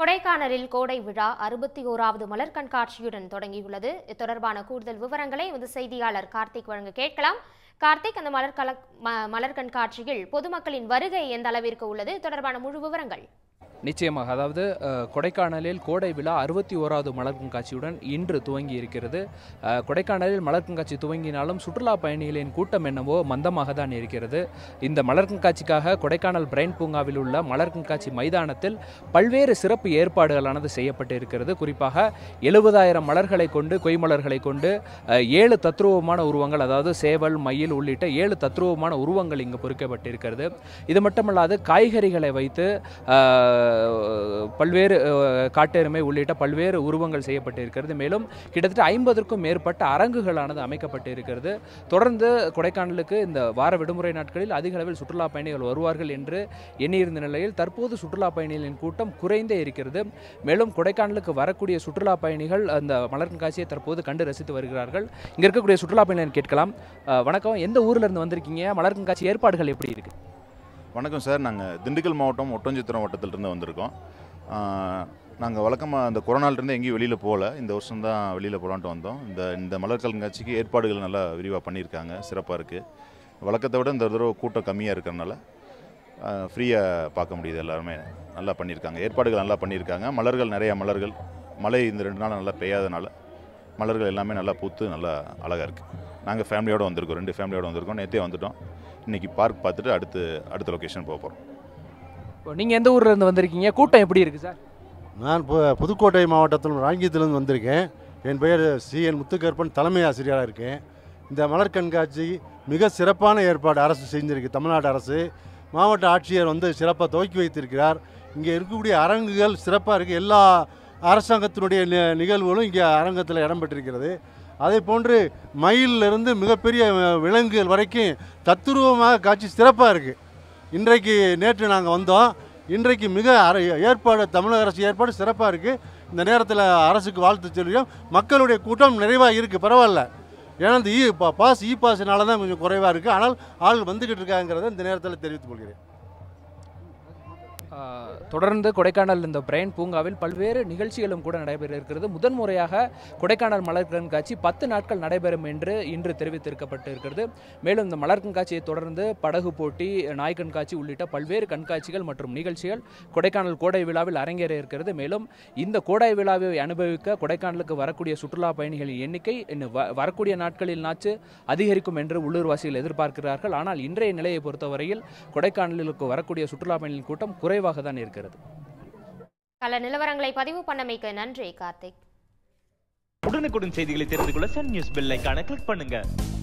கொடைக்கானலில் கோடை விழா அறுபத்தி ஓராவது மலர் கண்காட்சியுடன் தொடங்கியுள்ளது இது தொடர்பான கூடுதல் விவரங்களை வந்து செய்தியாளர் கார்த்திக் வழங்க கேட்கலாம் கார்த்திக் அந்த மலர் கல மலர் கண்காட்சியில் பொதுமக்களின் வருகை எந்த அளவிற்கு உள்ளது தொடர்பான முழு விவரங்கள் நிச்சயமாக அதாவது கொடைக்கானலில் கோடை விழா அறுபத்தி ஓராவது மலர் கண்காட்சியுடன் இன்று துவங்கி இருக்கிறது கொடைக்கானலில் மலர் கண்காட்சி துவங்கினாலும் சுற்றுலா பயணிகளின் கூட்டம் என்னவோ மந்தமாக தான் இருக்கிறது இந்த மலர் கண்காட்சிக்காக கொடைக்கானல் பிரைன் பூங்காவில் உள்ள மலர் கண்காட்சி மைதானத்தில் பல்வேறு சிறப்பு ஏற்பாடுகளானது செய்யப்பட்டு இருக்கிறது குறிப்பாக எழுபதாயிரம் மலர்களை கொண்டு கொய்மலர்களை கொண்டு ஏழு தத்ரூபமான உருவங்கள் அதாவது சேவல் மயில் உள்ளிட்ட ஏழு தத்ரூபமான உருவங்கள் இங்கு பொறிக்கப்பட்டிருக்கிறது இது மட்டுமல்லாது காய்கறிகளை வைத்து பல்வேறு காட்டெருமை உள்ளிட்ட பல்வேறு உருவங்கள் செய்யப்பட்டு இருக்கிறது மேலும் கிட்டத்தட்ட ஐம்பதற்கும் மேற்பட்ட அரங்குகளானது அமைக்கப்பட்டு இருக்கிறது தொடர்ந்து கொடைக்கானலுக்கு இந்த வார விடுமுறை நாட்களில் அதிக அளவில் சுற்றுலா பயணிகள் வருவார்கள் என்று எண்ணியிருந்த நிலையில் தற்போது சுற்றுலா பயணிகளின் கூட்டம் குறைந்தே இருக்கிறது மேலும் கொடைக்கானலுக்கு வரக்கூடிய சுற்றுலா பயணிகள் அந்த மலர் கண்காட்சியை தற்போது கண்டு ரசித்து வருகிறார்கள் இங்கே இருக்கக்கூடிய சுற்றுலா பயணிகள் கேட்கலாம் வணக்கம் எந்த ஊரில் இருந்து வந்திருக்கீங்க மலர் கண்காட்சி ஏற்பாடுகள் எப்படி இருக்குது வணக்கம் சார் நாங்கள் திண்டுக்கல் மாவட்டம் ஒட்டஞ்சித்திரம் வட்டத்திலிருந்து வந்திருக்கோம் நாங்கள் வழக்கமாக இந்த கொரோனாலேருந்து எங்கேயும் வெளியில் போகல இந்த வருஷம் தான் வெளியில் போகலான்ட்டு வந்தோம் இந்த இந்த மலர் கண்காட்சிக்கு ஏற்பாடுகள் நல்லா விரிவாக பண்ணியிருக்காங்க சிறப்பாக இருக்குது வழக்கத்தை விட இந்த தடவை கூட்டம் கம்மியாக இருக்கிறனால ஃப்ரீயாக பார்க்க முடியுது எல்லாருமே நல்லா பண்ணியிருக்காங்க ஏற்பாடுகள் நல்லா பண்ணியிருக்காங்க மலர்கள் நிறையா மலர்கள் மழை இந்த ரெண்டு நாள் நல்லா பெய்யாதனால மலர்கள் எல்லாமே நல்லா பூத்து நல்லா அழகாக இருக்குது நாங்கள் ஃபேமிலியோடு வந்திருக்கோம் ரெண்டு ஃபேமிலியோடு வந்திருக்கோம் நேற்றே வந்துவிட்டோம் இன்றைக்கி பார்க் பார்த்துட்டு அடுத்து அடுத்த லொக்கேஷன் போக போகிறோம் இப்போ நீங்கள் எந்த ஊரில் இருந்து வந்திருக்கீங்க கூட்டம் எப்படி இருக்குது சார் நான் இப்போ புதுக்கோட்டை மாவட்டத்தில் ராங்கியத்திலேருந்து வந்திருக்கேன் என் பெயர் சி என் முத்துக்கற்பன் தலைமை ஆசிரியராக இருக்கேன் இந்த மலர் கண்காட்சி மிக சிறப்பான ஏற்பாடு அரசு செஞ்சிருக்கு தமிழ்நாடு அரசு மாவட்ட ஆட்சியர் வந்து சிறப்பாக துவக்கி வைத்திருக்கிறார் இங்கே இருக்கக்கூடிய அரங்குகள் சிறப்பாக இருக்குது எல்லா அரசாங்கத்தினுடைய நிகழ்வுகளும் இங்கே அரங்கத்தில் இடம்பெற்றிருக்கிறது அதே போன்று மயிலிருந்து மிகப்பெரிய விலங்குகள் வரைக்கும் தத்துருவமாக காட்சி சிறப்பாக இருக்குது இன்றைக்கு நேற்று நாங்கள் வந்தோம் இன்றைக்கு மிக ஏற்பாடு தமிழக அரசு ஏற்பாடு சிறப்பாக இருக்குது இந்த நேரத்தில் அரசுக்கு வாழ்த்து சொல்லியும் மக்களுடைய கூட்டம் நிறைவாக இருக்குது பரவாயில்ல ஏன்னா இந்த இ பாஸ் இ பாஸ்னால தான் கொஞ்சம் குறைவாக இருக்குது ஆனால் ஆள் வந்துக்கிட்டு இருக்காங்கிறத இந்த நேரத்தில் தெரிவித்துக் கொள்கிறேன் தொடர்ந்து கொடைக்கானல் இந்த பிரைன் பூங்காவில் பல்வேறு நிகழ்ச்சிகளும் கூட நடைபெற இருக்கிறது முதன்முறையாக கொடைக்கானல் மலர் கண்காட்சி பத்து நாட்கள் நடைபெறும் என்று இன்று தெரிவித்திருக்கப்பட்டு இருக்கிறது மேலும் இந்த மலர் கண்காட்சியை தொடர்ந்து படகு போட்டி நாய் கண்காட்சி உள்ளிட்ட பல்வேறு கண்காட்சிகள் மற்றும் நிகழ்ச்சிகள் கொடைக்கானல் கோடை விழாவில் அரங்கேற இருக்கிறது மேலும் இந்த கோடை விழாவை அனுபவிக்க கொடைக்கானலுக்கு வரக்கூடிய சுற்றுலா பயணிகளின் எண்ணிக்கை இன்னும் வரக்கூடிய நாட்களில் நாச்சு அதிகரிக்கும் என்று உள்ளூர்வாசிகள் எதிர்பார்க்கிறார்கள் ஆனால் இன்றைய நிலையை பொறுத்தவரையில் கொடைக்கானலுக்கு வரக்கூடிய சுற்றுலா பயணிகளின் கூட்டம் குறைவாக குறைவாக தான் இருக்கிறது பல நிலவரங்களை பதிவு பண்ணமைக்க நன்றி கார்த்திக் உடனுக்குடன் செய்திகளை தெரிந்து கொள்ள சன் நியூஸ் பெல் கிளிக் பண்ணுங்க